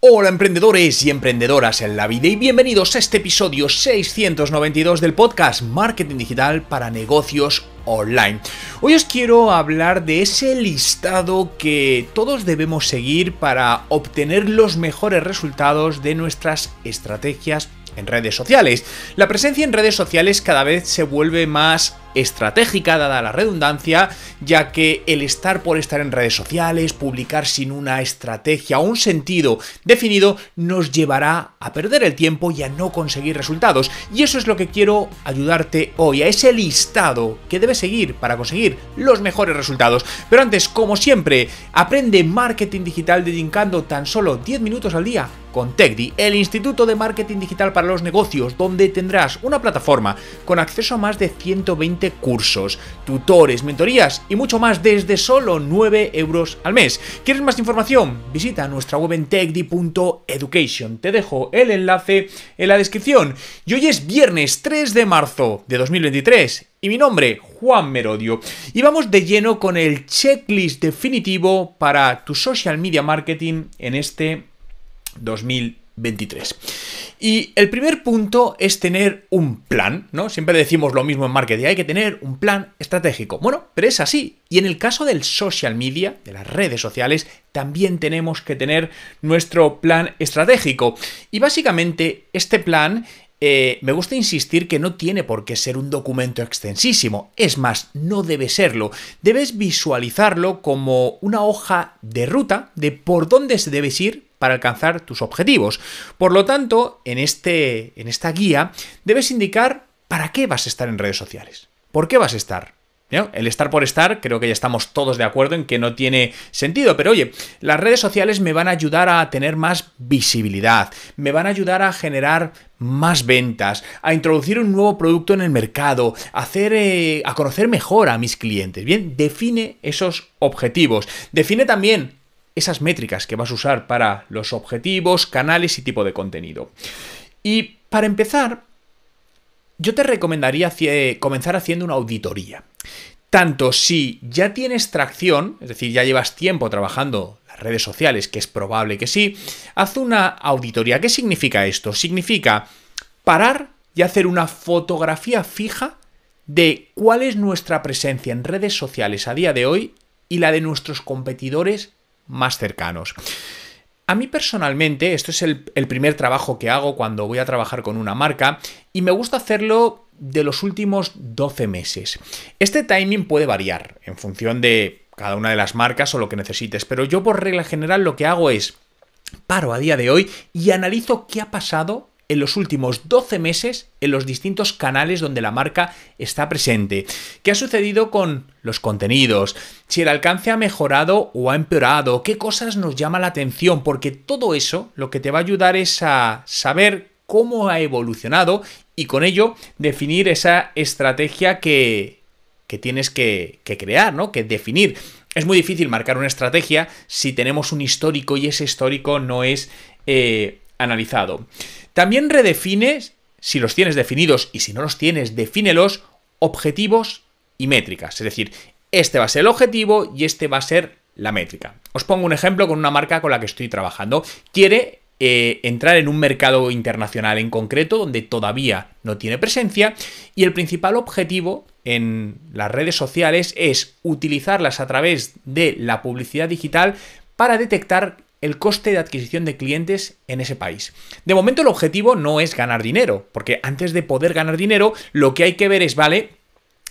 Hola emprendedores y emprendedoras en la vida y bienvenidos a este episodio 692 del podcast Marketing Digital para Negocios Online. Hoy os quiero hablar de ese listado que todos debemos seguir para obtener los mejores resultados de nuestras estrategias en redes sociales. La presencia en redes sociales cada vez se vuelve más estratégica, dada la redundancia, ya que el estar por estar en redes sociales, publicar sin una estrategia o un sentido definido, nos llevará a perder el tiempo y a no conseguir resultados. Y eso es lo que quiero ayudarte hoy, a ese listado que debes seguir para conseguir los mejores resultados. Pero antes, como siempre, aprende marketing digital dedicando tan solo 10 minutos al día con Tecdi, el Instituto de Marketing Digital para los Negocios, donde tendrás una plataforma con acceso a más de 120 cursos, tutores, mentorías y mucho más desde solo 9 euros al mes. ¿Quieres más información? Visita nuestra web en techdi.education. Te dejo el enlace en la descripción. Y hoy es viernes 3 de marzo de 2023 y mi nombre, Juan Merodio. Y vamos de lleno con el checklist definitivo para tu social media marketing en este 2023. 23. Y el primer punto es tener un plan, ¿no? Siempre decimos lo mismo en marketing, hay que tener un plan estratégico. Bueno, pero es así. Y en el caso del social media, de las redes sociales, también tenemos que tener nuestro plan estratégico. Y básicamente este plan eh, me gusta insistir que no tiene por qué ser un documento extensísimo, es más, no debe serlo. Debes visualizarlo como una hoja de ruta de por dónde se debes ir para alcanzar tus objetivos. Por lo tanto, en, este, en esta guía debes indicar para qué vas a estar en redes sociales. ¿Por qué vas a estar? El estar por estar, creo que ya estamos todos de acuerdo en que no tiene sentido, pero oye, las redes sociales me van a ayudar a tener más visibilidad, me van a ayudar a generar más ventas, a introducir un nuevo producto en el mercado, hacer, eh, a conocer mejor a mis clientes. Bien, define esos objetivos. Define también esas métricas que vas a usar para los objetivos, canales y tipo de contenido. Y para empezar, yo te recomendaría comenzar haciendo una auditoría. Tanto si ya tienes tracción, es decir, ya llevas tiempo trabajando las redes sociales, que es probable que sí, haz una auditoría. ¿Qué significa esto? Significa parar y hacer una fotografía fija de cuál es nuestra presencia en redes sociales a día de hoy y la de nuestros competidores más cercanos. A mí personalmente, esto es el, primer trabajo que hago cuando voy a trabajar con una marca y me gusta hacerlo de los últimos 12 meses. Este timing puede variar en función de cada una de las marcas o lo que necesites, pero yo por regla general lo que hago es paro a día de hoy y analizo qué ha pasado en los últimos 12 meses en los distintos canales donde la marca está presente. ¿Qué ha sucedido con los contenidos? Si el alcance ha mejorado o ha empeorado, qué cosas nos llama la atención, porque todo eso lo que te va a ayudar es a saber cómo ha evolucionado y con ello definir esa estrategia que, tienes que, crear, ¿no? Que definir. Es muy difícil marcar una estrategia si tenemos un histórico y ese histórico no es eh, analizado. También redefines, si los tienes definidos y si no los tienes, defínelos, objetivos y métricas. Es decir, este va a ser el objetivo y este va a ser la métrica. Os pongo un ejemplo con una marca con la que estoy trabajando. Quiere eh, entrar en un mercado internacional en concreto donde todavía no tiene presencia y el principal objetivo en las redes sociales es utilizarlas a través de la publicidad digital para detectar el coste de adquisición de clientes en ese país. De momento el objetivo no es ganar dinero, porque antes de poder ganar dinero, lo que hay que ver es, vale,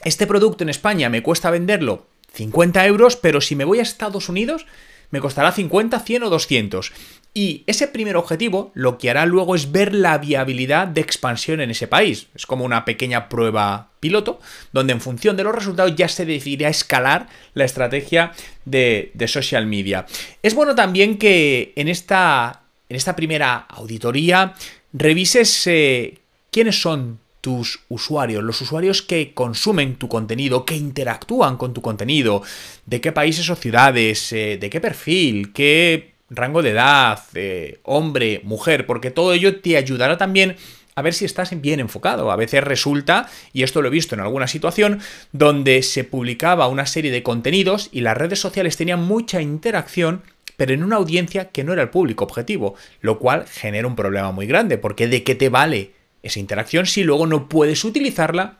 este producto en España me cuesta venderlo 50 euros, pero si me voy a Estados Unidos, me costará 50, 100 o 200. Y ese primer objetivo lo que hará luego es ver la viabilidad de expansión en ese país. Es como una pequeña prueba piloto, donde en función de los resultados ya se decidirá escalar la estrategia de, social media. Es bueno también que en esta, en esta primera auditoría revises eh, quiénes son tus usuarios, los usuarios que consumen tu contenido, que interactúan con tu contenido, de qué países o ciudades, eh, de qué perfil, qué rango de edad, eh, hombre, mujer, porque todo ello te ayudará también a ver si estás bien enfocado. A veces resulta, y esto lo he visto en alguna situación, donde se publicaba una serie de contenidos y las redes sociales tenían mucha interacción pero en una audiencia que no era el público objetivo, lo cual genera un problema muy grande, porque ¿de qué te vale esa interacción si luego no puedes utilizarla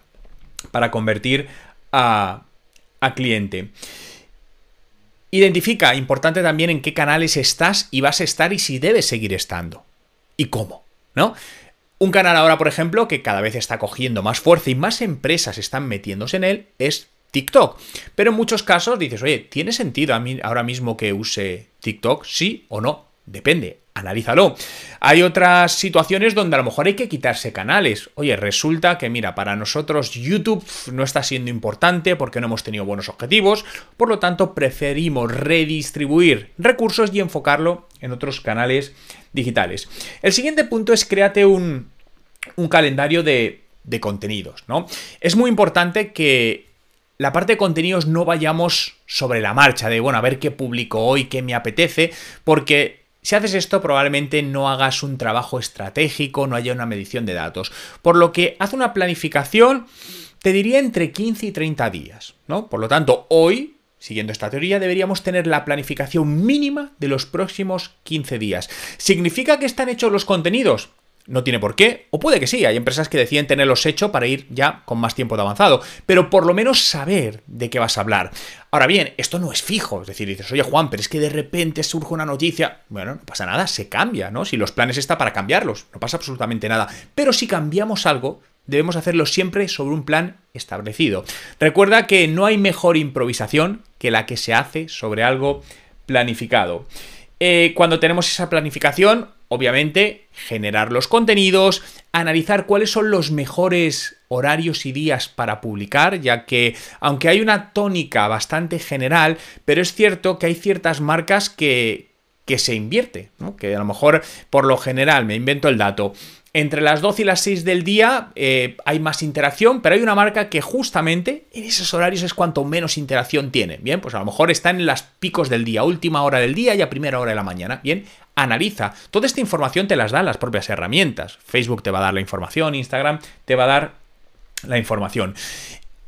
para convertir a, a cliente. Identifica, importante también, en qué canales estás y vas a estar y si debes seguir estando. Y cómo, ¿no? Un canal ahora, por ejemplo, que cada vez está cogiendo más fuerza y más empresas están metiéndose en él, es TikTok. Pero en muchos casos dices, oye, ¿tiene sentido a mí ahora mismo que use TikTok? Sí o no. Depende analízalo. Hay otras situaciones donde a lo mejor hay que quitarse canales. Oye, resulta que mira, para nosotros YouTube no está siendo importante porque no hemos tenido buenos objetivos, por lo tanto preferimos redistribuir recursos y enfocarlo en otros canales digitales. El siguiente punto es créate un, calendario de, de contenidos, ¿no? Es muy importante que la parte de contenidos no vayamos sobre la marcha de, bueno, a ver qué publico hoy, qué me apetece, porque si haces esto probablemente no hagas un trabajo estratégico, no haya una medición de datos. Por lo que haz una planificación, te diría entre 15 y 30 días, ¿no? Por lo tanto, hoy Siguiendo esta teoría, deberíamos tener la planificación mínima de los próximos 15 días. ¿Significa que están hechos los contenidos? no tiene por qué, o puede que sí, hay empresas que deciden tenerlos hecho para ir ya con más tiempo de avanzado, pero por lo menos saber de qué vas a hablar. Ahora bien, esto no es fijo, es decir, dices, oye Juan, pero es que de repente surge una noticia, bueno, no pasa nada, se cambia, ¿no? Si los planes están para cambiarlos, no pasa absolutamente nada, pero si cambiamos algo, debemos hacerlo siempre sobre un plan establecido. Recuerda que no hay mejor improvisación que la que se hace sobre algo planificado. Eh, cuando tenemos esa planificación, Obviamente, generar los contenidos, analizar cuáles son los mejores horarios y días para publicar, ya que aunque hay una tónica bastante general, pero es cierto que hay ciertas marcas que, que se invierte, que a lo mejor por lo general, me invento el dato, entre las 12 y las 6 del día eh, hay más interacción, pero hay una marca que justamente en esos horarios es cuanto menos interacción tiene. Bien, pues a lo mejor están en las picos del día, última hora del día y a primera hora de la mañana. Bien, analiza. Toda esta información te las dan las propias herramientas. Facebook te va a dar la información, Instagram te va a dar la información.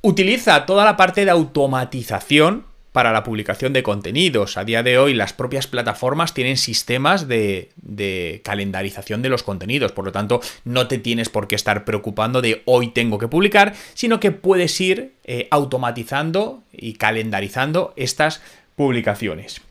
Utiliza toda la parte de automatización para la publicación de contenidos. A día de hoy las propias plataformas tienen sistemas de, calendarización de los contenidos, por lo tanto no te tienes por qué estar preocupando de hoy tengo que publicar, sino que puedes ir eh, automatizando y calendarizando estas publicaciones.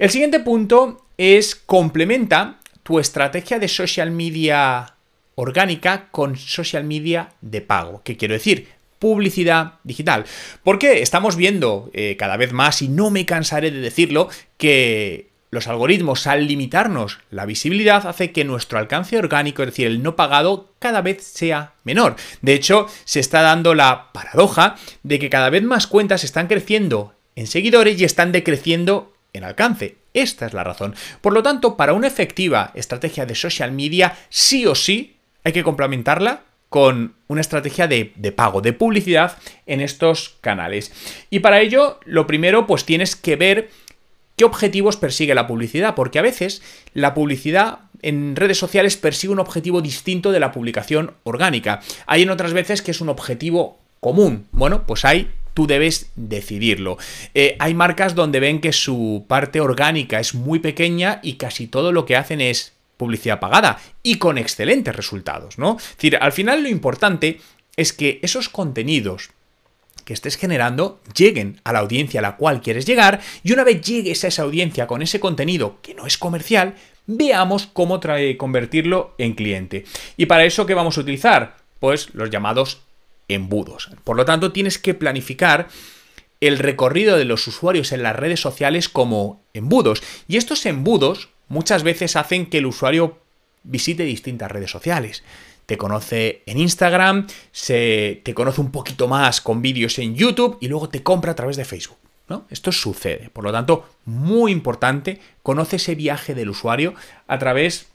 El siguiente punto es complementa tu estrategia de social media orgánica con social media de pago. ¿Qué quiero decir? Publicidad digital. Porque estamos viendo eh, cada vez más, y no me cansaré de decirlo, que los algoritmos, al limitarnos la visibilidad, hace que nuestro alcance orgánico, es decir, el no pagado, cada vez sea menor. De hecho, se está dando la paradoja de que cada vez más cuentas están creciendo en seguidores y están decreciendo en alcance. Esta es la razón. Por lo tanto, para una efectiva estrategia de social media, sí o sí hay que complementarla con una estrategia de, pago, de publicidad en estos canales. Y para ello, lo primero, pues tienes que ver qué objetivos persigue la publicidad, porque a veces la publicidad en redes sociales persigue un objetivo distinto de la publicación orgánica. Hay en otras veces que es un objetivo común. Bueno, pues hay Tú debes decidirlo. Eh, hay marcas donde ven que su parte orgánica es muy pequeña y casi todo lo que hacen es publicidad pagada y con excelentes resultados, ¿no? decir, al final lo importante es que esos contenidos que estés generando lleguen a la audiencia a la cual quieres llegar y una vez llegues a esa audiencia con ese contenido que no es comercial, veamos cómo trae, convertirlo en cliente. ¿Y para eso qué vamos a utilizar? Pues los llamados embudos. Por lo tanto, tienes que planificar el recorrido de los usuarios en las redes sociales como embudos. Y estos embudos muchas veces hacen que el usuario visite distintas redes sociales. Te conoce en Instagram, se te conoce un poquito más con vídeos en YouTube y luego te compra a través de Facebook. Esto sucede. Por lo tanto, muy importante, conoce ese viaje del usuario a través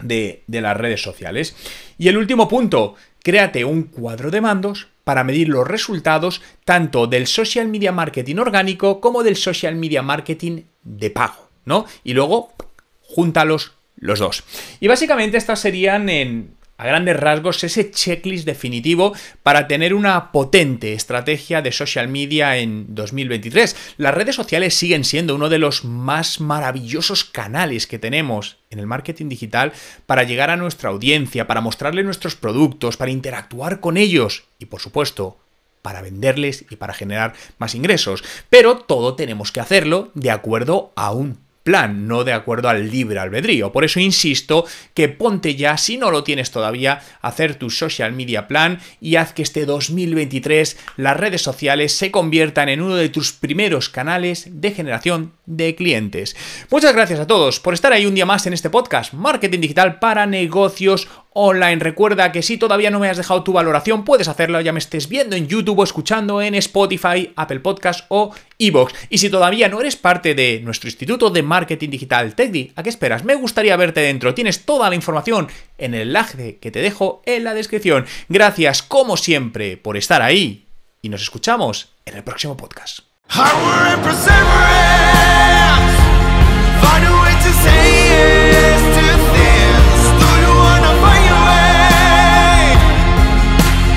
de, de las redes sociales. Y el último punto, Créate un cuadro de mandos para medir los resultados tanto del social media marketing orgánico como del social media marketing de pago, ¿no? Y luego, júntalos los dos. Y básicamente estas serían en a grandes rasgos ese checklist definitivo para tener una potente estrategia de social media en 2023. Las redes sociales siguen siendo uno de los más maravillosos canales que tenemos en el marketing digital para llegar a nuestra audiencia, para mostrarle nuestros productos, para interactuar con ellos y por supuesto para venderles y para generar más ingresos. Pero todo tenemos que hacerlo de acuerdo a un plan, no de acuerdo al libre albedrío. Por eso insisto que ponte ya, si no lo tienes todavía, a hacer tu social media plan y haz que este 2023 las redes sociales se conviertan en uno de tus primeros canales de generación de clientes. Muchas gracias a todos por estar ahí un día más en este podcast, Marketing Digital para Negocios online. Recuerda que si todavía no me has dejado tu valoración, puedes hacerlo, ya me estés viendo en YouTube o escuchando en Spotify, Apple Podcast o iBox. Y si todavía no eres parte de nuestro Instituto de Marketing Digital TechDi, ¿a qué esperas? Me gustaría verte dentro. Tienes toda la información en el enlace que te dejo en la descripción. Gracias, como siempre, por estar ahí y nos escuchamos en el próximo podcast.